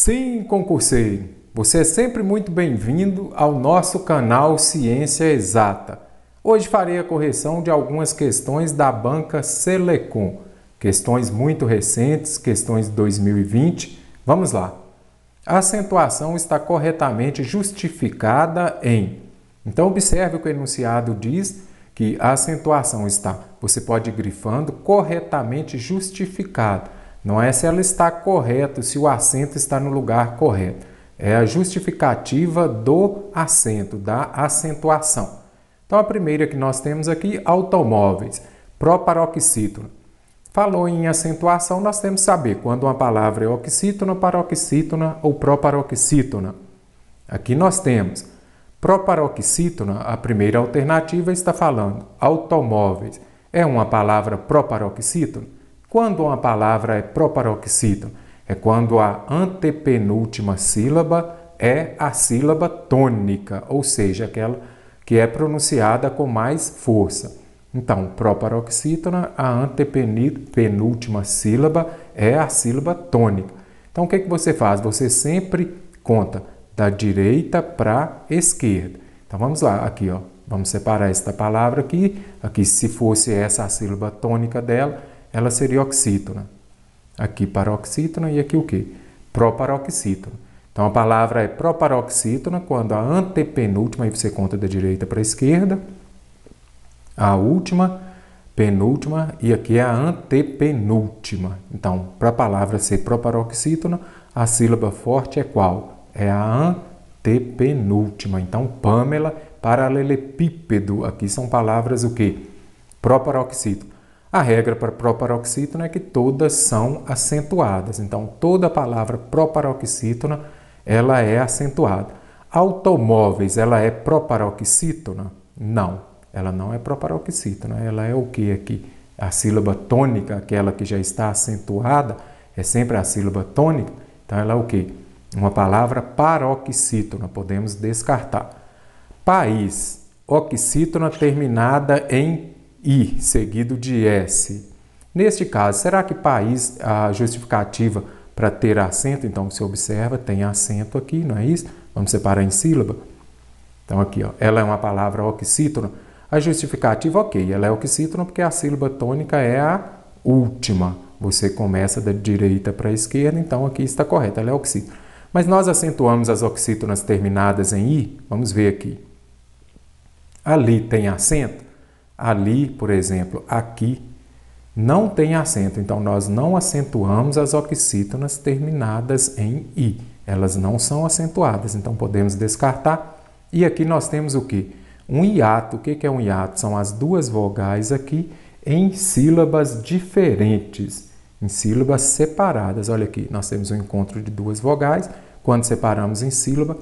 Sim, concurseiro, você é sempre muito bem-vindo ao nosso canal Ciência Exata. Hoje farei a correção de algumas questões da banca Selecom, questões muito recentes, questões de 2020. Vamos lá. A acentuação está corretamente justificada em. Então observe o que o enunciado diz que a acentuação está, você pode ir grifando corretamente justificada. Não é se ela está correta, se o assento está no lugar correto. É a justificativa do assento, da acentuação. Então a primeira que nós temos aqui, automóveis, proparoxítona. Falou em acentuação, nós temos que saber quando uma palavra é oxítona, paroxítona ou proparoxítona. Aqui nós temos proparoxítona, a primeira alternativa está falando automóveis. É uma palavra proparoxítona? Quando uma palavra é proparoxítona, é quando a antepenúltima sílaba é a sílaba tônica, ou seja, aquela que é pronunciada com mais força. Então, proparoxítona, a antepenúltima sílaba é a sílaba tônica. Então, o que, é que você faz? Você sempre conta da direita para a esquerda. Então, vamos lá, aqui, ó. vamos separar esta palavra aqui. Aqui, se fosse essa a sílaba tônica dela, ela seria oxítona. Aqui paroxítona e aqui o quê? Proparoxítona. Então a palavra é proparoxítona quando a antepenúltima, aí você conta da direita para a esquerda, a última, penúltima e aqui é a antepenúltima. Então, para a palavra ser proparoxítona, a sílaba forte é qual? É a antepenúltima. Então, Pamela, paralelepípedo, aqui são palavras o quê? Proparoxítona. A regra para proparoxítona é que todas são acentuadas. Então, toda palavra proparoxítona, ela é acentuada. Automóveis, ela é proparoxítona? Não, ela não é proparoxítona. Ela é o é que aqui? A sílaba tônica, aquela que já está acentuada, é sempre a sílaba tônica. Então, ela é o que? Uma palavra paroxítona, podemos descartar. País, oxítona terminada em I seguido de S. Neste caso, será que país, a justificativa para ter acento? Então, você observa, tem acento aqui, não é isso? Vamos separar em sílaba. Então, aqui, ó, ela é uma palavra oxítona. A justificativa, ok, ela é oxítona porque a sílaba tônica é a última. Você começa da direita para a esquerda, então aqui está correto, ela é oxítona. Mas nós acentuamos as oxítonas terminadas em I, vamos ver aqui. Ali tem acento? ali, por exemplo, aqui, não tem acento. Então, nós não acentuamos as oxítonas terminadas em I. Elas não são acentuadas, então podemos descartar. E aqui nós temos o que? Um hiato. O que é um hiato? São as duas vogais aqui em sílabas diferentes, em sílabas separadas. Olha aqui, nós temos um encontro de duas vogais. Quando separamos em sílaba,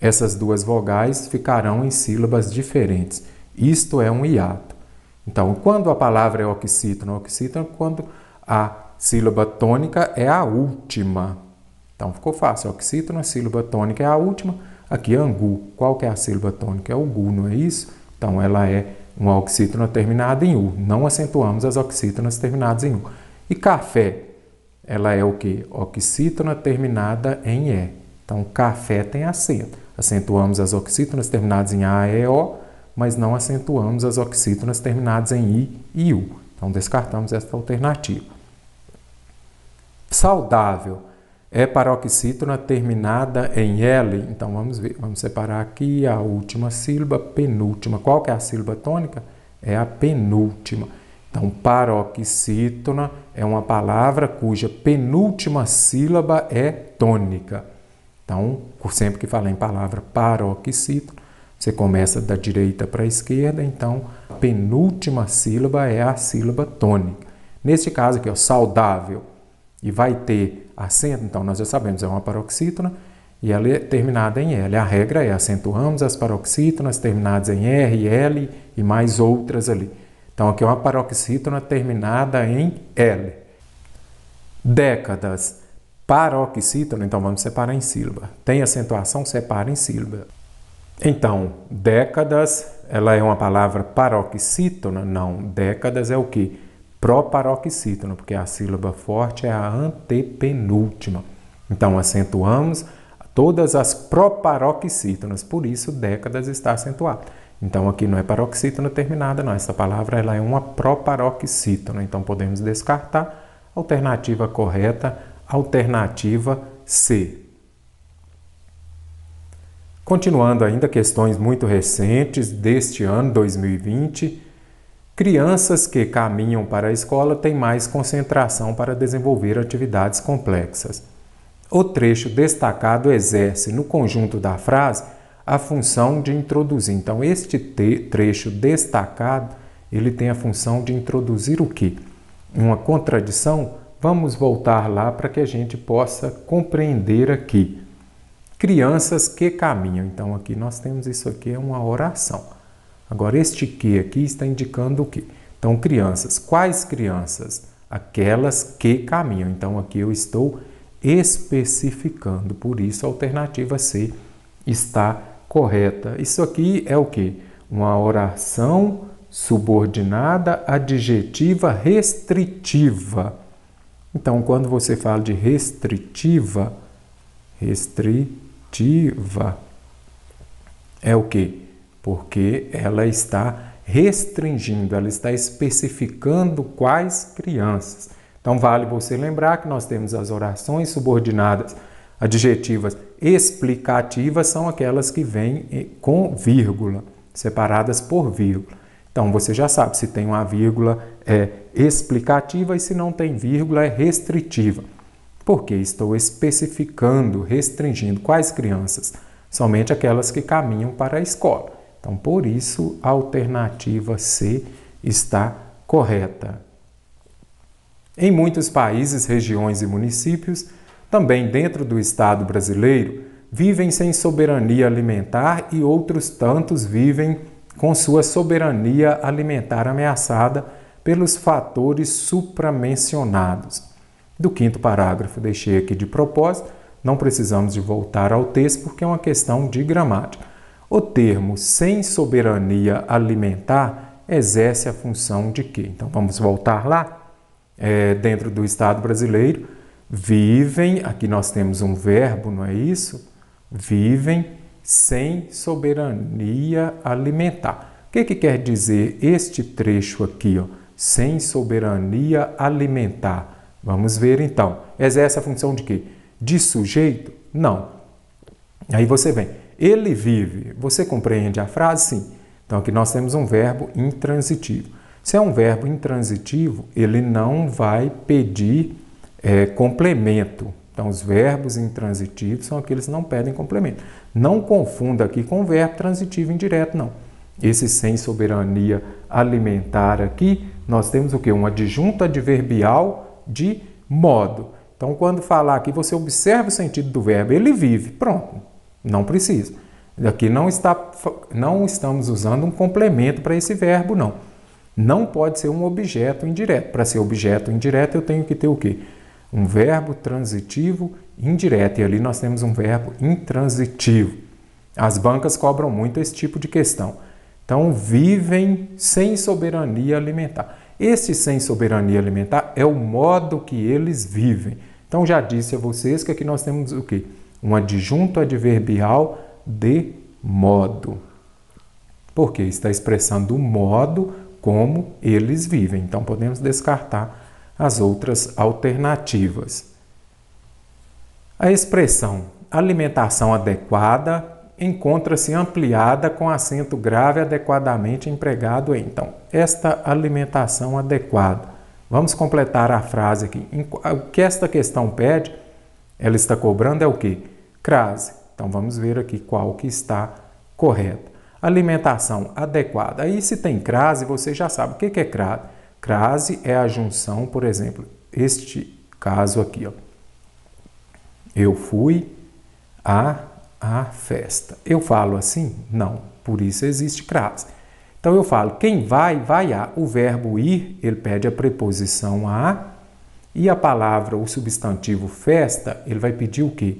essas duas vogais ficarão em sílabas diferentes. Isto é um hiato. Então, quando a palavra é oxítona, oxítona, é quando a sílaba tônica é a última. Então, ficou fácil. Oxítona, a sílaba tônica é a última. Aqui, é angu. Qual que é a sílaba tônica? É o gu, não é isso? Então, ela é uma oxítona terminada em U. Não acentuamos as oxítonas terminadas em U. E café, ela é o que? Oxítona terminada em E. Então, café tem acento. Acentuamos as oxítonas terminadas em A, E, O mas não acentuamos as oxítonas terminadas em I e U. Então, descartamos esta alternativa. Saudável é paroxítona terminada em L. Então, vamos ver, vamos separar aqui a última sílaba, penúltima. Qual que é a sílaba tônica? É a penúltima. Então, paroxítona é uma palavra cuja penúltima sílaba é tônica. Então, sempre que falar em palavra paroxítona, você começa da direita para a esquerda, então a penúltima sílaba é a sílaba tônica. Neste caso aqui, ó, saudável, e vai ter acento, então nós já sabemos, é uma paroxítona e ela é terminada em L. A regra é acentuamos as paroxítonas terminadas em R, L e mais outras ali. Então aqui é uma paroxítona terminada em L. Décadas. Paroxítona, então vamos separar em sílaba. Tem acentuação, separa em sílaba. Então, décadas, ela é uma palavra paroxítona? Não, décadas é o que? Proparoxítona, porque é a sílaba forte é a antepenúltima. Então, acentuamos todas as proparoxítonas, por isso décadas está acentuado. Então, aqui não é paroxítona terminada, não. Essa palavra ela é uma proparoxítona, então podemos descartar. Alternativa correta, alternativa C, Continuando ainda questões muito recentes deste ano 2020, crianças que caminham para a escola têm mais concentração para desenvolver atividades complexas. O trecho destacado exerce, no conjunto da frase, a função de introduzir. Então, este trecho destacado, ele tem a função de introduzir o que? Uma contradição? Vamos voltar lá para que a gente possa compreender aqui crianças que caminham. Então aqui nós temos isso aqui é uma oração. Agora este que aqui está indicando o que? Então crianças, quais crianças? Aquelas que caminham. Então aqui eu estou especificando, por isso a alternativa C está correta. Isso aqui é o que? Uma oração subordinada adjetiva restritiva. Então, quando você fala de restritiva, restritiva ativa é o que? Porque ela está restringindo, ela está especificando quais crianças. Então vale você lembrar que nós temos as orações subordinadas adjetivas explicativas são aquelas que vêm eh, com vírgula, separadas por vírgula. Então você já sabe se tem uma vírgula é explicativa e se não tem vírgula é restritiva porque estou especificando, restringindo quais crianças? Somente aquelas que caminham para a escola. Então, por isso, a alternativa C está correta. Em muitos países, regiões e municípios, também dentro do Estado brasileiro, vivem sem soberania alimentar e outros tantos vivem com sua soberania alimentar ameaçada pelos fatores supramencionados. Do quinto parágrafo, deixei aqui de propósito, não precisamos de voltar ao texto porque é uma questão de gramática. O termo sem soberania alimentar exerce a função de quê? Então vamos voltar lá. É, dentro do Estado brasileiro, vivem, aqui nós temos um verbo, não é isso? Vivem sem soberania alimentar. O que, que quer dizer este trecho aqui, ó? sem soberania alimentar? Vamos ver então. É Exerce a função de quê? De sujeito? Não. Aí você vem. Ele vive. Você compreende a frase? Sim. Então aqui nós temos um verbo intransitivo. Se é um verbo intransitivo, ele não vai pedir é, complemento. Então, os verbos intransitivos são aqueles que não pedem complemento. Não confunda aqui com o verbo transitivo indireto, não. Esse sem soberania alimentar aqui, nós temos o que? Um adjunto adverbial de modo. Então, quando falar aqui, você observa o sentido do verbo, ele vive, pronto, não precisa. Aqui não, está, não estamos usando um complemento para esse verbo, não. Não pode ser um objeto indireto. Para ser objeto indireto, eu tenho que ter o quê? Um verbo transitivo indireto. E ali nós temos um verbo intransitivo. As bancas cobram muito esse tipo de questão. Então, vivem sem soberania alimentar. Esse sem soberania alimentar é o modo que eles vivem. Então já disse a vocês que aqui nós temos o quê? Um adjunto adverbial de modo. Porque está expressando o modo como eles vivem. Então podemos descartar as outras alternativas. A expressão alimentação adequada encontra-se ampliada com acento grave adequadamente empregado em. Então, esta alimentação adequada. Vamos completar a frase aqui. O que esta questão pede, ela está cobrando é o quê? Crase. Então, vamos ver aqui qual que está correto. Alimentação adequada. Aí, se tem crase, você já sabe. O que é crase? Crase é a junção, por exemplo, este caso aqui. Ó. Eu fui a a festa. Eu falo assim? Não, por isso existe crase. Então eu falo, quem vai, vai a. O verbo ir, ele pede a preposição a, e a palavra, o substantivo festa, ele vai pedir o quê?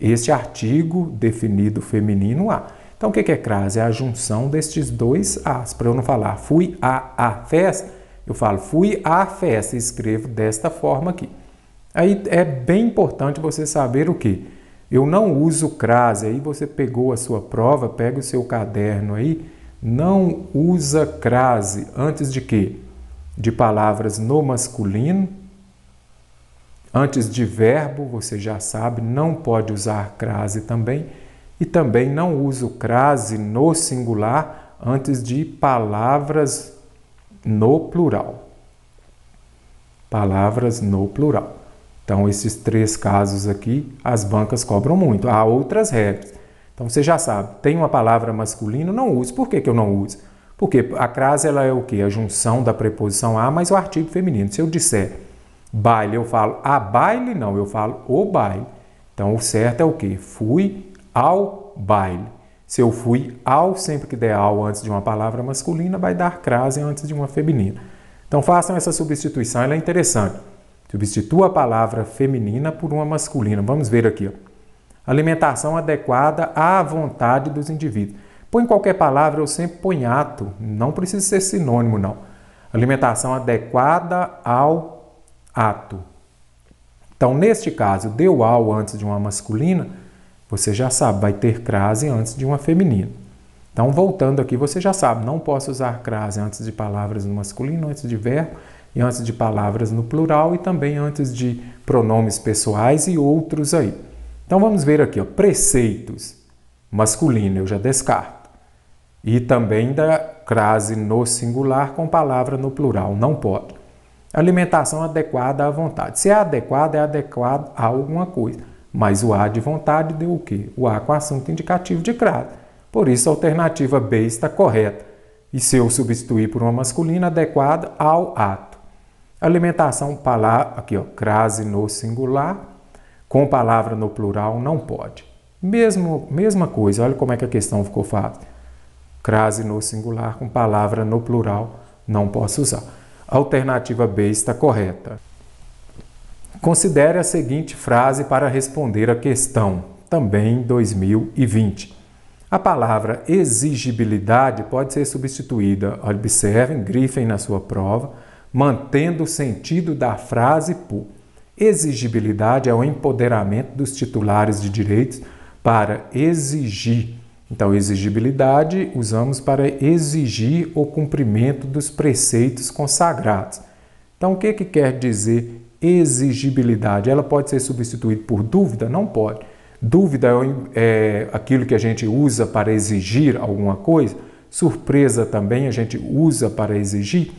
Este artigo definido feminino a. Então o que é crase? É a junção destes dois as. Para eu não falar fui a a festa, eu falo fui à festa e escrevo desta forma aqui. Aí é bem importante você saber o que? Eu não uso crase. Aí você pegou a sua prova, pega o seu caderno aí. Não usa crase antes de quê? De palavras no masculino. Antes de verbo, você já sabe, não pode usar crase também. E também não uso crase no singular antes de palavras no plural. Palavras no plural. Então, esses três casos aqui, as bancas cobram muito. Há outras regras. Então, você já sabe, tem uma palavra masculina não use. Por que, que eu não uso? Porque a crase ela é o quê? A junção da preposição a mais o artigo feminino. Se eu disser baile, eu falo a baile, não, eu falo o baile. Então, o certo é o quê? Fui ao baile. Se eu fui ao, sempre que der ao antes de uma palavra masculina, vai dar crase antes de uma feminina. Então, façam essa substituição, ela é interessante. Substitua a palavra feminina por uma masculina. Vamos ver aqui. Ó. Alimentação adequada à vontade dos indivíduos. Põe qualquer palavra, eu sempre ponho ato. Não precisa ser sinônimo, não. Alimentação adequada ao ato. Então, neste caso, deu ao antes de uma masculina, você já sabe, vai ter crase antes de uma feminina. Então, voltando aqui, você já sabe, não posso usar crase antes de palavras no masculino, antes de verbo e antes de palavras no plural e também antes de pronomes pessoais e outros aí. Então vamos ver aqui, ó, preceitos. Masculino eu já descarto. E também da crase no singular com palavra no plural, não pode. Alimentação adequada à vontade. Se é adequada, é adequada a alguma coisa. Mas o A de vontade deu o quê? O A com assunto indicativo de crase. Por isso a alternativa B está correta. E se eu substituir por uma masculina adequada ao A, Alimentação, palavra, aqui ó, crase no singular, com palavra no plural não pode. Mesmo, mesma coisa, olha como é que a questão ficou fácil. Crase no singular, com palavra no plural não posso usar. alternativa B está correta. Considere a seguinte frase para responder a questão, também 2020. A palavra exigibilidade pode ser substituída, observem, grifem na sua prova, mantendo o sentido da frase por exigibilidade é o empoderamento dos titulares de direitos para exigir. Então, exigibilidade usamos para exigir o cumprimento dos preceitos consagrados. Então, o que, que quer dizer exigibilidade? Ela pode ser substituída por dúvida? Não pode. Dúvida é, é aquilo que a gente usa para exigir alguma coisa. Surpresa também a gente usa para exigir.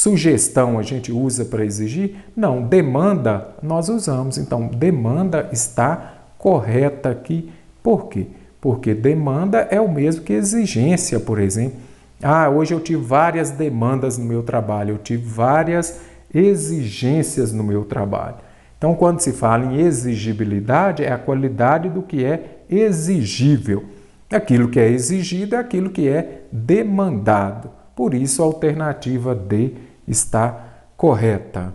Sugestão a gente usa para exigir? Não, demanda nós usamos. Então, demanda está correta aqui. Por quê? Porque demanda é o mesmo que exigência, por exemplo. Ah, hoje eu tive várias demandas no meu trabalho, eu tive várias exigências no meu trabalho. Então, quando se fala em exigibilidade, é a qualidade do que é exigível. Aquilo que é exigido é aquilo que é demandado. Por isso, a alternativa D está correta.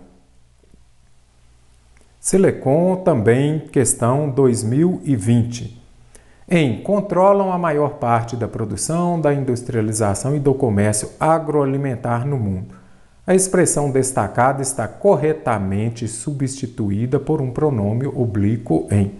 Silicon também, questão 2020. Em controlam a maior parte da produção, da industrialização e do comércio agroalimentar no mundo. A expressão destacada está corretamente substituída por um pronome oblíquo em.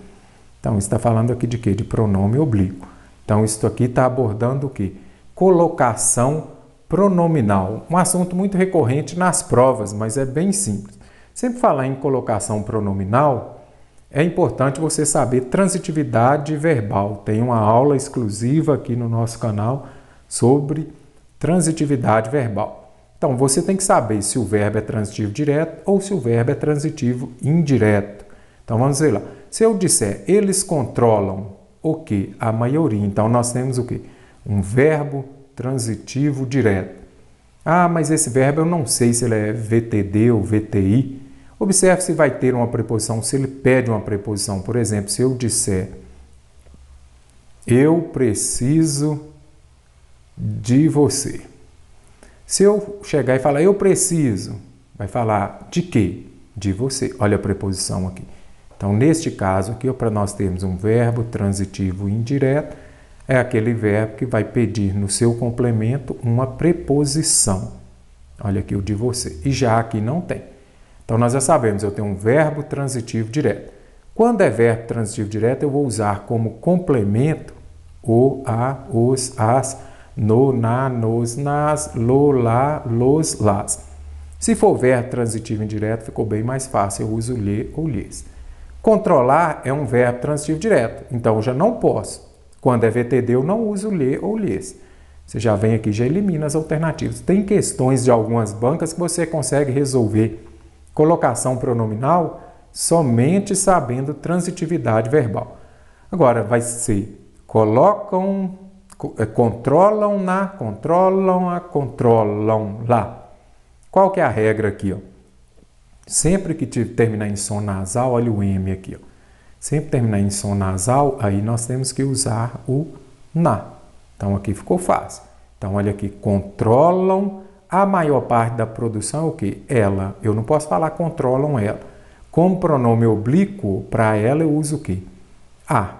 Então, está falando aqui de quê? De pronome oblíquo. Então, isto aqui está abordando o quê? Colocação pronominal, um assunto muito recorrente nas provas, mas é bem simples. Sempre falar em colocação pronominal, é importante você saber transitividade verbal. Tem uma aula exclusiva aqui no nosso canal sobre transitividade verbal. Então, você tem que saber se o verbo é transitivo direto ou se o verbo é transitivo indireto. Então, vamos ver lá. Se eu disser eles controlam o que? A maioria. Então, nós temos o que? Um verbo transitivo direto. Ah, mas esse verbo eu não sei se ele é VTD ou VTI. Observe se vai ter uma preposição, se ele pede uma preposição. Por exemplo, se eu disser eu preciso de você. Se eu chegar e falar eu preciso, vai falar de quê? De você. Olha a preposição aqui. Então, neste caso aqui, para nós termos um verbo transitivo indireto, é aquele verbo que vai pedir no seu complemento uma preposição. Olha aqui o de você. E já aqui não tem. Então nós já sabemos, eu tenho um verbo transitivo direto. Quando é verbo transitivo direto, eu vou usar como complemento o, a, os, as, no, na, nos, nas, lo, lá, los, las. Se for verbo transitivo indireto, ficou bem mais fácil, eu uso lhe ou lhes. Controlar é um verbo transitivo direto, então eu já não posso quando é VTD, eu não uso lhe ou lês. Você já vem aqui, já elimina as alternativas. Tem questões de algumas bancas que você consegue resolver colocação pronominal somente sabendo transitividade verbal. Agora, vai ser colocam, eh, controlam na, controlam a, controlam lá. Qual que é a regra aqui? Ó? Sempre que terminar em som nasal, olha o M aqui. Ó. Sempre terminar em som nasal, aí nós temos que usar o na. Então aqui ficou fácil. Então olha aqui, controlam a maior parte da produção o que? Ela. Eu não posso falar controlam ela. Como pronome oblíquo, para ela eu uso o que? A.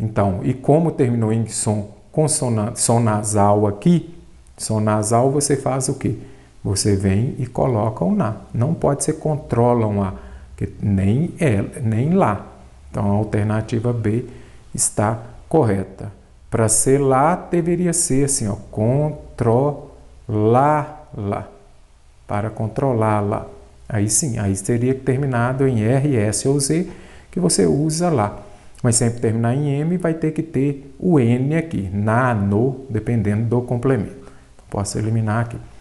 Então, e como terminou em som consonante, som nasal aqui, som nasal você faz o que? Você vem e coloca o na. Não pode ser controlam a, nem ela, nem lá. Então a alternativa B está correta. Para ser lá, deveria ser assim, ó, controlá-la, para controlá-la. Aí sim, aí teria que terminado em R, S ou Z, que você usa lá. Mas sempre terminar em M, vai ter que ter o N aqui, na, no, dependendo do complemento. Então, posso eliminar aqui.